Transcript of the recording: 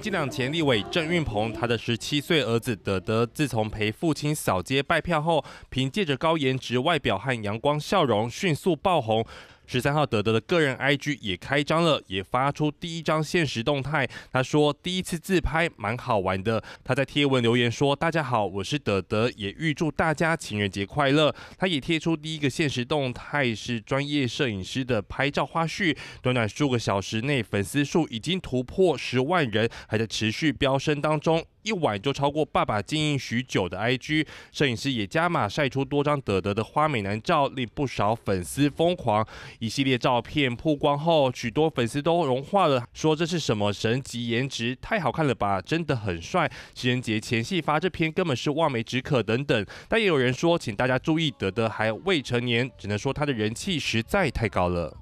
近两前立伟、郑运鹏，他的十七岁儿子德德，自从陪父亲扫街拜票后，凭借着高颜值、外表和阳光笑容，迅速爆红。十三号，德德的个人 IG 也开张了，也发出第一张现实动态。他说：“第一次自拍，蛮好玩的。”他在贴文留言说：“大家好，我是德德，也预祝大家情人节快乐。”他也贴出第一个现实动态，是专业摄影师的拍照花絮。短短数个小时内，粉丝数已经突破十万人，还在持续飙升当中。一晚就超过爸爸经营许久的 IG，摄影师也加码晒出多张德德的花美男照，令不少粉丝疯狂。一系列照片曝光后，许多粉丝都融化了，说这是什么神级颜值，太好看了吧，真的很帅。情人节前夕发这篇，根本是望梅止渴等等。但也有人说，请大家注意，德德还未成年，只能说他的人气实在太高了。